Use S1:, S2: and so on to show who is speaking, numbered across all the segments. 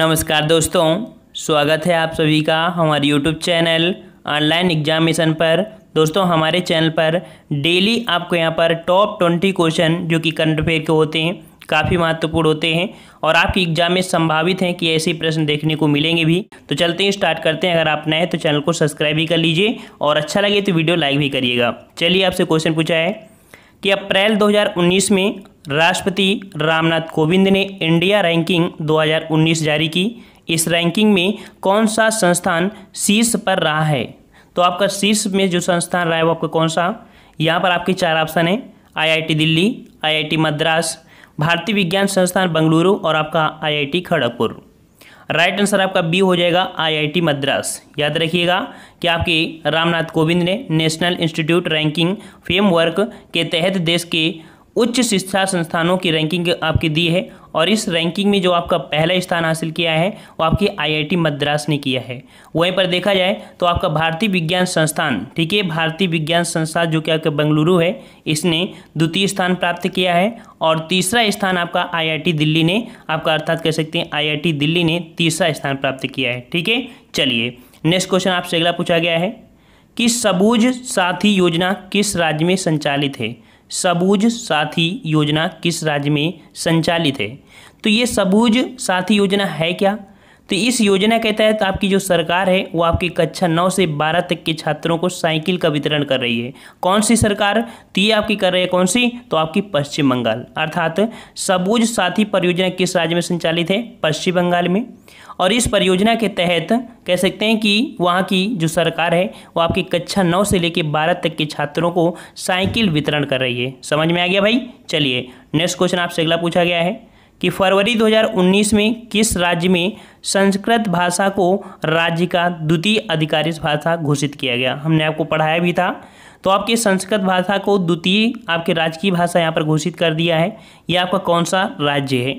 S1: नमस्कार दोस्तों स्वागत है आप सभी का हमारे यूट्यूब चैनल ऑनलाइन एग्जामिनेशन पर दोस्तों हमारे चैनल पर डेली आपको यहाँ पर टॉप ट्वेंटी क्वेश्चन जो कि करंट अफेयर के होते हैं काफ़ी महत्वपूर्ण होते हैं और आपकी एग्जाम में संभावित हैं कि ऐसे प्रश्न देखने को मिलेंगे भी तो चलते हैं स्टार्ट करते हैं अगर आप नए तो चैनल को सब्सक्राइब भी कर लीजिए और अच्छा लगे तो वीडियो लाइक भी करिएगा चलिए आपसे क्वेश्चन पूछा है कि अप्रैल 2019 में राष्ट्रपति रामनाथ कोविंद ने इंडिया रैंकिंग 2019 जारी की इस रैंकिंग में कौन सा संस्थान शीर्ष पर रहा है तो आपका शीर्ष में जो संस्थान रहा है वो आपका कौन सा यहाँ पर आपके चार ऑप्शन है आईआईटी दिल्ली आईआईटी मद्रास भारतीय विज्ञान संस्थान बंगलुरु और आपका आईआईटी खड़गपुर राइट आंसर आपका बी हो जाएगा आईआईटी मद्रास याद रखिएगा कि आपके रामनाथ कोविंद ने नेशनल इंस्टीट्यूट रैंकिंग फ्रेमवर्क के तहत देश के उच्च शिक्षा संस्थानों की रैंकिंग आपकी दी है और इस रैंकिंग में जो आपका पहला स्थान हासिल किया है वो आपकी आईआईटी मद्रास ने किया है वहीं पर देखा जाए तो आपका भारतीय विज्ञान संस्थान ठीक है भारतीय विज्ञान संस्थान जो कि आपका बेंगलुरु है इसने द्वितीय स्थान प्राप्त किया है और तीसरा स्थान आपका आईआईटी दिल्ली ने आपका अर्थात कह सकते हैं आई दिल्ली ने तीसरा स्थान प्राप्त किया है ठीक है चलिए नेक्स्ट क्वेश्चन आपसे अगला पूछा गया है कि सबूज साथी योजना किस राज्य में संचालित है सबूज साथी योजना किस राज्य में संचालित है तो ये सबूज साथी योजना है क्या तो इस योजना के तहत आपकी जो सरकार है वो आपकी कक्षा नौ से बारह तक के छात्रों को साइकिल का वितरण कर रही है कौन सी सरकार तो ये आपकी कर रही है कौन सी तो आपकी पश्चिम बंगाल अर्थात सबूज साथी परियोजना किस राज्य में संचालित है पश्चिम बंगाल में और इस परियोजना के तहत कह सकते हैं कि वहाँ की जो सरकार है वो आपकी कक्षा नौ से लेकर बारह तक के छात्रों को साइकिल वितरण कर रही है समझ में आ गया भाई चलिए नेक्स्ट क्वेश्चन आपसे अगला पूछा गया है कि फरवरी 2019 में किस राज्य में संस्कृत भाषा को राज्य का द्वितीय आधिकारिक भाषा घोषित किया गया हमने आपको पढ़ाया भी था तो आपके संस्कृत भाषा को द्वितीय आपके राज्य की भाषा यहाँ पर घोषित कर दिया है यह आपका कौन सा राज्य है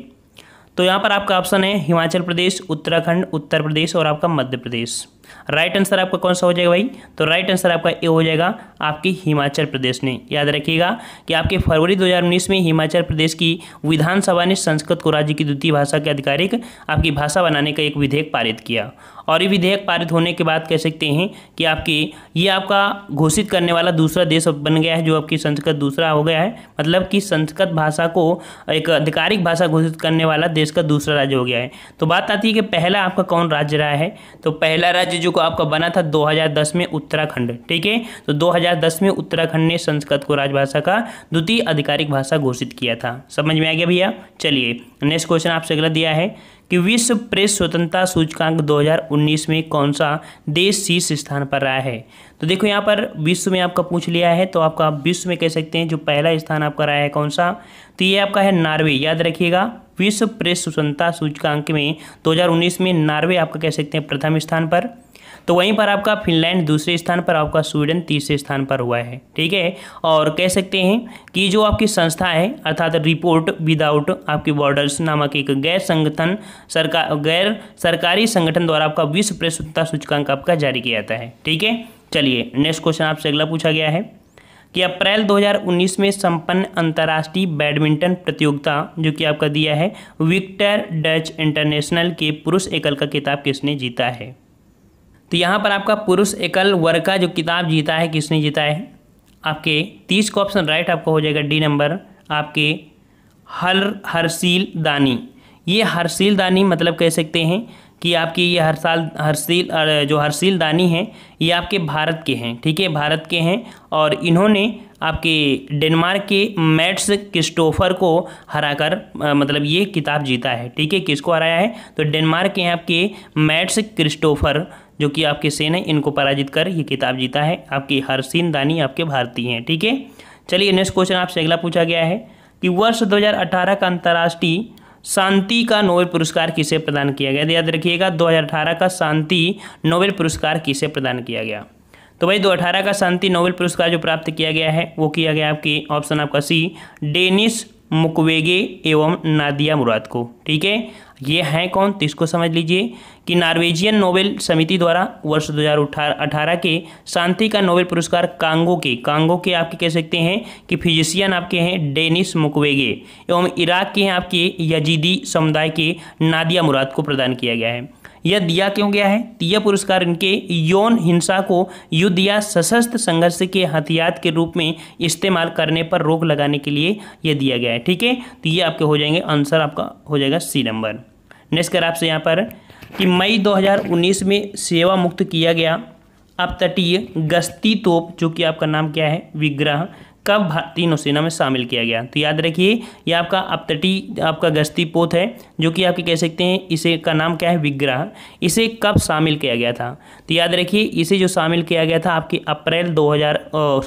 S1: तो यहाँ पर आपका ऑप्शन है हिमाचल प्रदेश उत्तराखंड उत्तर प्रदेश और आपका मध्य प्रदेश राइट आंसर आपका कौन सा हो जाएगा भाई तो राइट आंसर आपका ए हो जाएगा आपकी हिमाचल प्रदेश ने याद रखिएगा कि आपके फरवरी 2019 में हिमाचल प्रदेश की विधानसभा ने संस्कृत को राज्य की द्वितीय भाषा के आधिकारिक आपकी भाषा बनाने का एक विधेयक पारित किया और ये विधेयक पारित होने के बाद कह सकते हैं कि आपकी ये आपका घोषित करने वाला दूसरा देश बन गया है जो आपकी संस्कृत दूसरा हो गया है मतलब कि संस्कृत भाषा को एक आधिकारिक भाषा घोषित करने वाला देश का दूसरा राज्य हो गया है तो बात आती है कि पहला आपका कौन राज्य रहा है तो पहला राज्य जो को आपका बना था 2010 में उत्तराखंड ठीक है तो 2010 में उत्तराखंड ने संस्कृत को राजभाषा का द्वितीय आधिकारिक भाषा घोषित किया था समझ में आ गया भैया चलिए नेक्स्ट क्वेश्चन आपसे अगला दिया है कि विश्व प्रेस स्वतंत्रता सूचकांक 2019 में कौन सा देश शीर्ष स्थान पर रहा है तो देखो यहाँ पर विश्व में आपका पूछ लिया है तो आपका आप विश्व में कह सकते हैं जो पहला स्थान आपका रहा है कौन सा तो ये आपका है नॉर्वे याद रखिएगा विश्व प्रेस स्वतंत्रता सूचकांक में 2019 में नॉर्वे आपका कह सकते हैं प्रथम स्थान पर तो वहीं पर आपका फिनलैंड दूसरे स्थान पर आपका स्वीडन तीसरे स्थान पर हुआ है ठीक है और कह सकते हैं कि जो आपकी संस्था है अर्थात रिपोर्ट विदाउट आपकी बॉर्डर्स नामक एक गैर संगठन सरकार गैर सरकारी संगठन द्वारा आपका विश्व प्रसुद्धता सूचकांक आपका जारी किया जाता है ठीक है चलिए नेक्स्ट क्वेश्चन आपसे अगला पूछा गया है कि अप्रैल 2019 में संपन्न अंतर्राष्ट्रीय बैडमिंटन प्रतियोगिता जो कि आपका दिया है विक्टर डच इंटरनेशनल के पुरुष एकल का किताब किसने जीता है तो यहाँ पर आपका पुरुष एकल वर्ग का जो किताब जीता है किसने जीता है आपके तीस का ऑप्शन राइट आपका हो जाएगा डी नंबर आपके हर हरसील दानी ये हरसील दानी मतलब कह सकते हैं कि आपकी ये हर साल हरसील जो हरसील दानी हैं ये आपके भारत के हैं ठीक है भारत के हैं और इन्होंने आपके डेनमार्क के मैट्स क्रिस्टोफर को हराकर मतलब ये किताब जीता है ठीक है किसको हराया है तो डेनमार्क के हैं आपके मैट्स क्रिस्टोफर जो कि आपके सेन है इनको पराजित कर ये किताब जीता है आपकी हरसीन दानी आपके भारतीय हैं ठीक है चलिए नेक्स्ट क्वेश्चन आपसे अगला पूछा गया है कि वर्ष 2018 का अंतर्राष्ट्रीय शांति का नोबेल पुरस्कार किसे प्रदान किया गया तो याद रखिएगा 2018 का शांति नोबेल पुरस्कार किसे प्रदान किया गया तो भाई 2018 का शांति नोबेल पुरस्कार जो प्राप्त किया गया है वो किया गया आपके ऑप्शन आपका सी डेनिस मुकवेगे एवं नादिया मुराद को ठीक है ये हैं कौन तो इसको समझ लीजिए कि नॉर्वेजियन नोबेल समिति द्वारा वर्ष 2018 के शांति का नोबेल पुरस्कार कांगो के कांगो के आपके कह सकते हैं कि फिजिशियन आपके हैं डेनिस मुकवेगे एवं इराक के हैं आपके यजीदी समुदाय के नादिया मुराद को प्रदान किया गया है यह दिया क्यों गया है यह पुरस्कार इनके यौन हिंसा को युद्ध या सशस्त्र संघर्ष के हथियार के रूप में इस्तेमाल करने पर रोक लगाने के लिए यह दिया गया है ठीक है तो ये आपके हो जाएंगे आंसर आपका हो जाएगा सी नंबर नेक्स्ट कर आपसे यहाँ पर कि मई 2019 में सेवा मुक्त किया गया अब तटीय गश्ती तोप जो कि आपका नाम क्या है विग्रह कब भारतीय नौसेना में शामिल किया गया तो याद रखिए ये आपका अपतटी आपका गश्ती पोत है जो कि आपके कह सकते हैं इसे का नाम क्या है विग्रह इसे कब शामिल किया गया था तो याद रखिए इसे जो शामिल किया गया था आपके अप्रैल 2000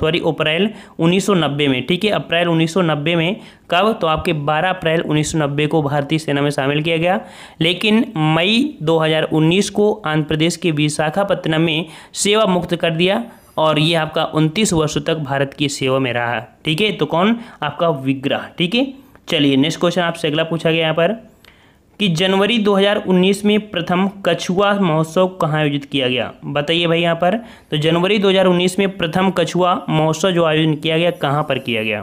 S1: सॉरी अप्रैल 1990 में ठीक है अप्रैल 1990 में कब तो आपके 12 अप्रैल 1990 को भारतीय सेना में शामिल किया गया लेकिन मई 2019 को आंध्र प्रदेश के विशाखापत्तनम में सेवा मुक्त कर दिया और ये आपका उनतीस वर्षों तक भारत की सेवा में रहा ठीक है तो कौन आपका विग्रह ठीक है चलिए नेक्स्ट क्वेश्चन आपसे अगला पूछा गया यहाँ पर कि जनवरी 2019 में प्रथम कछुआ महोत्सव कहाँ आयोजित किया गया बताइए भाई यहाँ पर तो जनवरी 2019 में प्रथम कछुआ महोत्सव जो आयोजन किया गया कहाँ पर किया गया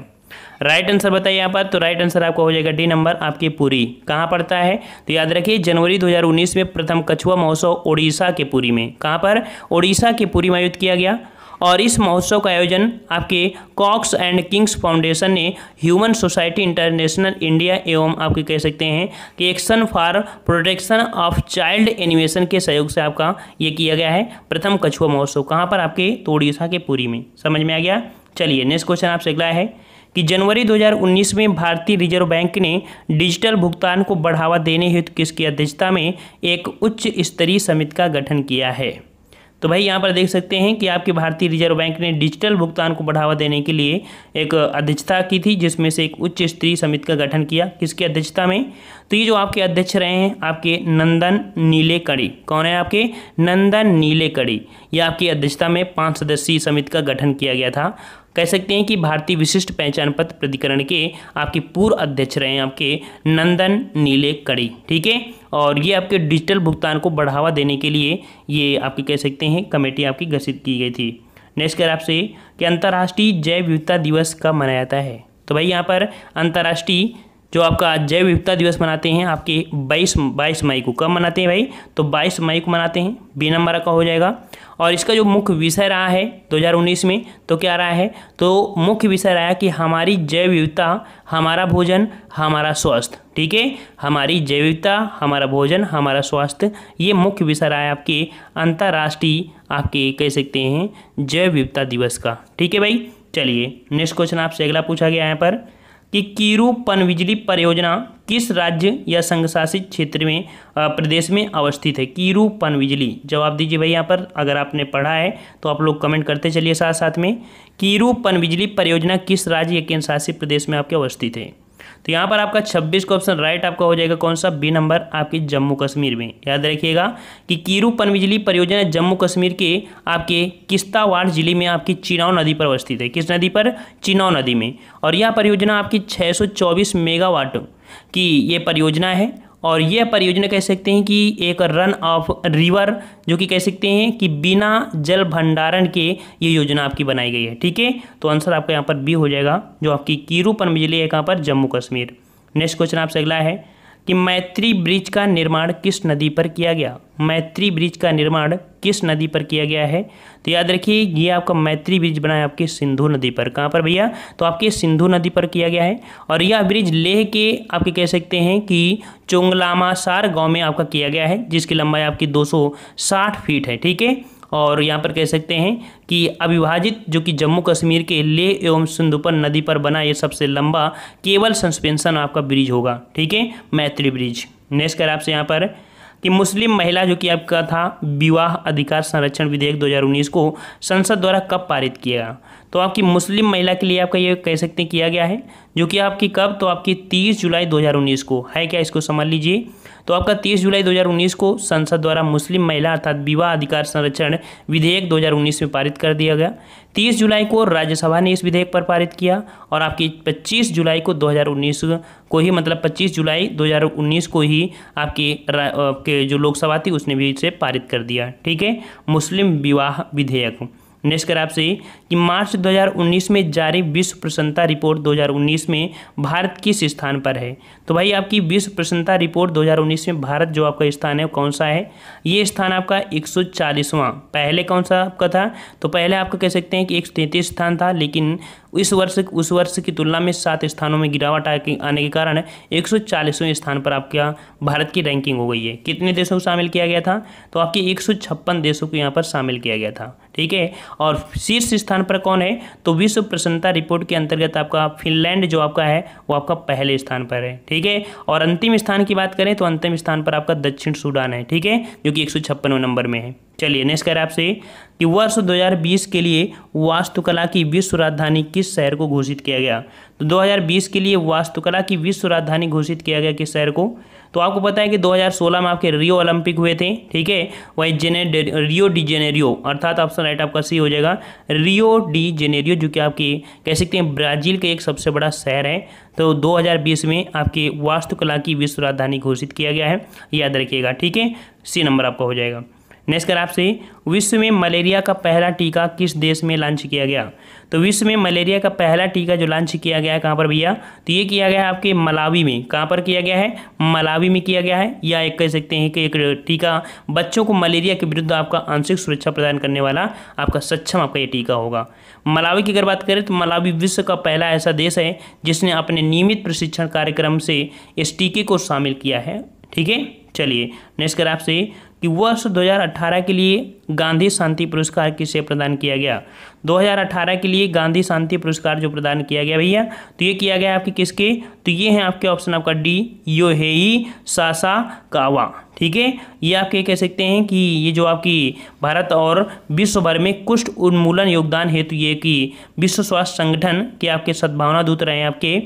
S1: राइट आंसर बताइए यहाँ पर तो राइट आंसर आपका हो जाएगा डी नंबर आपकी पूरी कहाँ पड़ता है तो याद रखिए जनवरी 2019 में प्रथम कछुआ महोत्सव ओडिशा के पुरी में कहाँ पर ओडिशा के पूरी में आयोजित किया गया और इस महोत्सव का आयोजन आपके कॉक्स एंड किंग्स फाउंडेशन ने ह्यूमन सोसाइटी इंटरनेशनल इंडिया एवं आपके कह सकते हैं कि action for protection of child animation के सहयोग से आपका ये किया गया है प्रथम कछुआ महोत्सव कहाँ पर आपके तो के पुरी में समझ में आ गया चलिए नेक्स्ट क्वेश्चन आपसे अगला है कि जनवरी 2019 में भारतीय रिजर्व बैंक ने डिजिटल भुगतान को बढ़ावा देने हेतु किसकी अध्यक्षता में एक उच्च स्तरीय समिति का गठन किया है तो भाई यहाँ पर देख सकते हैं कि आपके भारतीय रिजर्व बैंक ने डिजिटल भुगतान को बढ़ावा देने के लिए एक अध्यक्षता की थी जिसमें से एक उच्च स्तरीय समिति का गठन किया किसकी अध्यक्षता में तो ये जो आपके अध्यक्ष रहे हैं आपके नंदन नीले कड़ी कौन है आपके नंदन नीले कड़ी ये आपकी अध्यक्षता में पाँच सदस्यीय समिति का गठन किया गया था कह सकते हैं कि भारतीय विशिष्ट पहचान पत्र प्राधिकरण के आपके पूर्व अध्यक्ष रहे हैं आपके नंदन नीले कड़ी ठीक है और ये आपके डिजिटल भुगतान को बढ़ावा देने के लिए ये आपके कह सकते हैं कमेटी आपकी गठित की गई थी नेक्स्ट कर आपसे कि अंतर्राष्ट्रीय जैव विविधता दिवस कब मनाया जाता है तो भाई यहाँ पर अंतर्राष्ट्रीय जो आपका जैव विविधता दिवस मनाते हैं आपके 22 22 मई को कब मनाते हैं भाई तो 22 मई को मनाते हैं बी नंबर का हो जाएगा और इसका जो मुख्य विषय रहा है 2019 में तो क्या रहा है तो मुख्य विषय रहा कि हमारी जैव विविधता हमारा भोजन हमारा स्वास्थ्य ठीक है हमारी जैव विविधता हमारा भोजन हमारा स्वास्थ्य ये मुख्य विषय रहा है आपके अंतर्राष्ट्रीय आपके कह सकते हैं जैव विविधता दिवस का ठीक है भाई चलिए नेक्स्ट क्वेश्चन आपसे अगला पूछा गया यहाँ पर कि कीरू पनबिजली परियोजना किस राज्य या संघ शासित क्षेत्र में प्रदेश में अवस्थित है कीरू पनबिजली जवाब दीजिए भाई यहाँ पर अगर आपने पढ़ा है तो आप लोग कमेंट करते चलिए साथ साथ में कीरू पनबिजली परियोजना किस राज्य या केंद्र शासित प्रदेश में आपके अवस्थित है तो यहाँ पर आपका छब्बीस का ऑप्शन राइट आपका हो जाएगा कौन सा बी नंबर आपकी जम्मू कश्मीर में याद रखिएगा कि कीरू पनबिजली परियोजना जम्मू कश्मीर के आपके किस्तावाड़ जिले में आपकी चिनाव नदी पर अवस्थित है किस नदी पर चिनाव नदी में और यह परियोजना आपकी छः मेगावाट की ये परियोजना है और यह परियोजना कह सकते हैं कि एक रन ऑफ रिवर जो कि कह सकते हैं कि बिना जल भंडारण के ये योजना आपकी बनाई गई है ठीक है तो आंसर आपका यहाँ पर बी हो जाएगा जो आपकी कीरू पनबिजली है कहाँ पर जम्मू कश्मीर नेक्स्ट क्वेश्चन आपसे अगला है कि मैत्री ब्रिज का निर्माण किस नदी पर किया गया मैत्री ब्रिज का निर्माण किस नदी पर किया गया है तो याद रखिए ये आपका मैत्री ब्रिज बना है आपके सिंधु नदी पर कहाँ पर भैया तो आपके सिंधु नदी पर किया गया है और यह ब्रिज लेह के आपके कह सकते हैं कि चोंगलामासार गांव में आपका किया गया है जिसकी लंबाई आपकी 260 फीट है ठीक है और यहाँ पर कह सकते हैं कि अविभाजित जो कि जम्मू कश्मीर के लेह एवं सिंधुपन नदी पर बना ये सबसे लंबा केवल सस्पेंशन आपका ब्रिज होगा ठीक है मैत्री ब्रिज नेक्स्ट कर आपसे यहाँ पर कि मुस्लिम महिला जो कि आपका था विवाह अधिकार संरक्षण विधेयक 2019 को संसद द्वारा कब पारित किया गया तो आपकी मुस्लिम महिला के लिए आपका ये कह सकते हैं किया गया है जो कि आपकी कब तो आपकी 30 जुलाई 2019 को है क्या इसको समझ लीजिए तो आपका 30 जुलाई 2019 को संसद द्वारा मुस्लिम महिला अर्थात विवाह अधिकार संरक्षण विधेयक 2019 में पारित कर दिया गया 30 जुलाई को राज्यसभा ने इस विधेयक पर पारित किया और आपकी 25 जुलाई को 2019 को ही मतलब 25 जुलाई 2019 को ही आपकी आपके जो लोकसभा थी उसने भी इसे पारित कर दिया ठीक है मुस्लिम विवाह विधेयक नेक्स्ट कर आपसे कि मार्च 2019 में जारी विश्व प्रसन्नता रिपोर्ट 2019 में भारत किस स्थान पर है तो भाई आपकी विश्व प्रसन्नता रिपोर्ट 2019 में भारत जो आपका स्थान है कौन सा है ये स्थान आपका 140वां पहले कौन सा आपका था तो पहले आपका कह सकते हैं कि एक स्थान था लेकिन इस वर्ष उस वर्ष की तुलना में सात स्थानों में गिरावट आने के कारण एक स्थान पर आपके भारत की रैंकिंग हो गई है कितने देशों को शामिल किया गया था तो आपके एक देशों को यहाँ पर शामिल किया गया था ठीक है और शीर्ष स्थान पर कौन है तो विश्व प्रसन्नता रिपोर्ट के अंतर्गत आपका फिनलैंड जो आपका है वो आपका पहले स्थान पर है ठीक है और अंतिम स्थान की बात करें तो अंतिम स्थान पर आपका दक्षिण सूडान है ठीक है जो कि एक नंबर में है चलिए नेक्स्ट कह रहे आपसे कि वर्ष 2020 के लिए वास्तुकला की विश्व राजधानी किस शहर को घोषित किया गया तो 2020 के लिए वास्तुकला की विश्व राजधानी घोषित किया गया किस शहर को तो आपको पता है कि 2016 में आपके रियो ओलंपिक हुए थे ठीक है वही जेने रियो डी जेनेरियो अर्थात ऑप्शन राइट आपका सी हो जाएगा रियो डी जेनेरियो जो कि आपकी कह सकते हैं ब्राज़ील का एक सबसे बड़ा शहर है तो 2020 में आपकी वास्तुकला की विश्व राजधानी घोषित किया गया है याद रखिएगा ठीक है सी नंबर आपका हो जाएगा नेक्स्ट कर आपसे विश्व में मलेरिया का पहला टीका किस देश में लॉन्च किया गया तो विश्व में मलेरिया का पहला टीका जो लॉन्च किया गया है कहाँ पर भैया तो ये किया गया है आपके मलावी में कहाँ पर किया गया है मलावी में किया गया है या एक कह सकते हैं कि एक टीका बच्चों को मलेरिया के विरुद्ध आपका आंशिक सुरक्षा प्रदान करने वाला आपका सक्षम आपका ये टीका होगा मलावी की अगर बात करें तो मलावी विश्व का पहला ऐसा देश है जिसने अपने नियमित प्रशिक्षण कार्यक्रम से इस टीके को शामिल किया है ठीक है चलिए नेक्स्ट कर आपसे कि वर्ष 2018 के लिए गांधी शांति पुरस्कार किसे प्रदान किया गया 2018 के लिए गांधी शांति पुरस्कार जो प्रदान किया गया भैया तो ये किया गया आपके किसके तो ये हैं आपके ऑप्शन आपका डी यो है सासा कावा ठीक है ये आप कह सकते हैं कि ये जो आपकी भारत और विश्व भर में कुष्ठ उन्मूलन योगदान हेतु ये कि विश्व स्वास्थ्य संगठन के आपके सद्भावना दूत रहे हैं आपके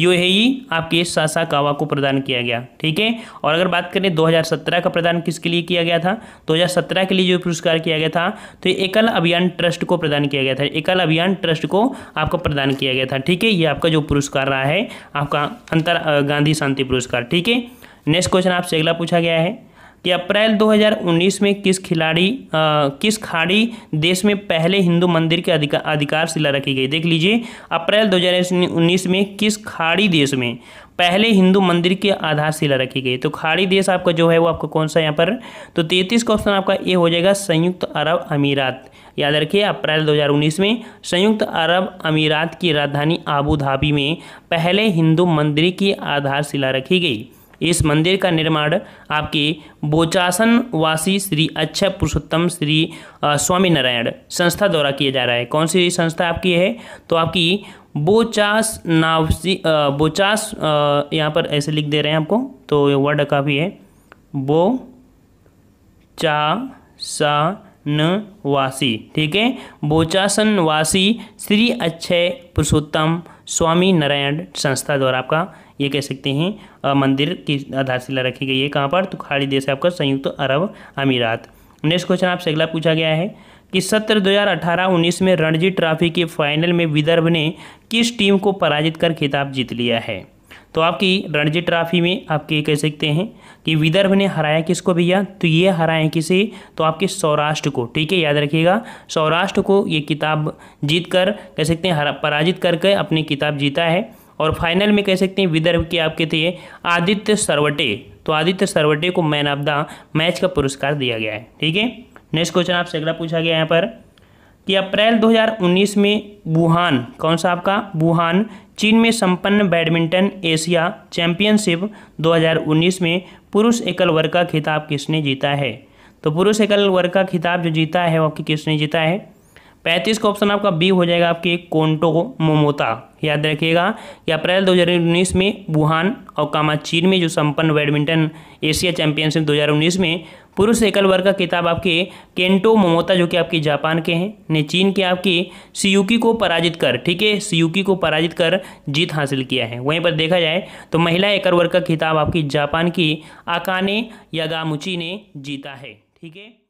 S1: यूएई आपके सासा कावा को प्रदान किया गया ठीक है और अगर बात करें 2017 का प्रदान किसके लिए किया गया था 2017 के लिए जो पुरस्कार किया गया था तो ये एकल अभियान ट्रस्ट को प्रदान किया गया था एकल अभियान ट्रस्ट को आपका प्रदान किया गया था ठीक है ये आपका जो पुरस्कार रहा है आपका अंतर गांधी शांति पुरस्कार ठीक है नेक्स्ट क्वेश्चन आपसे अगला पूछा गया है कि अप्रैल 2019 में किस खिलाड़ी किस खाड़ी देश में पहले हिंदू मंदिर के अधिकार अधिकार शिला रखी गई देख लीजिए अप्रैल 2019 में किस खाड़ी देश में पहले हिंदू मंदिर की आधारशिला रखी गई तो खाड़ी देश आपका जो है वो आपका कौन सा यहाँ पर तो तैतीस क्वेश्चन आपका ये हो जाएगा संयुक्त अरब अमीरात याद रखिए अप्रैल 2019 में संयुक्त अरब अमीरात की राजधानी आबू धाबी में पहले हिंदू मंदिर की आधारशिला रखी गई इस मंदिर का निर्माण आपके वासी श्री अक्षय पुरुषोत्तम श्री स्वामी नारायण संस्था द्वारा किया जा रहा है कौन सी संस्था आपकी है तो आपकी बोचास नावसी बोचास यहाँ पर ऐसे लिख दे रहे हैं आपको तो वर्ड काफ़ी है बो चा सा नवासी ठीक है बोचासन वासी श्री अक्षय पुरुषोत्तम स्वामी नारायण संस्था द्वारा आपका ये कह सकते हैं मंदिर की आधारशिला रखी गई है कहाँ पर तो खाड़ी देश है आपका संयुक्त तो अरब अमीरात नेक्स्ट क्वेश्चन आपसे अगला पूछा गया है कि सत्र 2018-19 में रणजी ट्रॉफी के फाइनल में विदर्भ ने किस टीम को पराजित कर खिताब जीत लिया है तो आपकी रणजी ट्रॉफी में आपके कह सकते हैं कि विदर्भ ने हराया किसको भैया तो ये हराया किसे तो आपके सौराष्ट्र को ठीक है याद रखिएगा सौराष्ट्र को ये किताब जीत कर कह सकते हैं पराजित करके अपनी किताब जीता है और फाइनल में कह सकते हैं विदर्भ के आपके थे आदित्य सरवटे तो आदित्य सरवटे को मैन ऑफ द मैच का पुरस्कार दिया गया है ठीक है नेक्स्ट क्वेश्चन आपसे अगला पूछा गया यहाँ पर कि अप्रैल 2019 में वुहान कौन सा आपका वुहान चीन में संपन्न बैडमिंटन एशिया चैंपियनशिप 2019 में पुरुष एकल वर्ग का खिताब किसने जीता है तो पुरुष एकल वर्ग का खिताब जो जीता है वो किसने जीता है पैंतीस का ऑप्शन आपका बी हो जाएगा आपके कोंटो मोमोता याद रखिएगा कि अप्रैल 2019 में वुहान और कामाचीन में जो संपन्न बैडमिंटन एशिया चैंपियनशिप 2019 में पुरुष एकल वर्ग का किताब आपके केंटो मोमोता जो कि आपके जापान के हैं ने चीन के आपके सीयूकी को पराजित कर ठीक है सीयूकी को पराजित कर जीत हासिल किया है वहीं पर देखा जाए तो महिला एकल वर्ग का किताब आपकी जापान की आकाने यागामुची ने जीता है ठीक है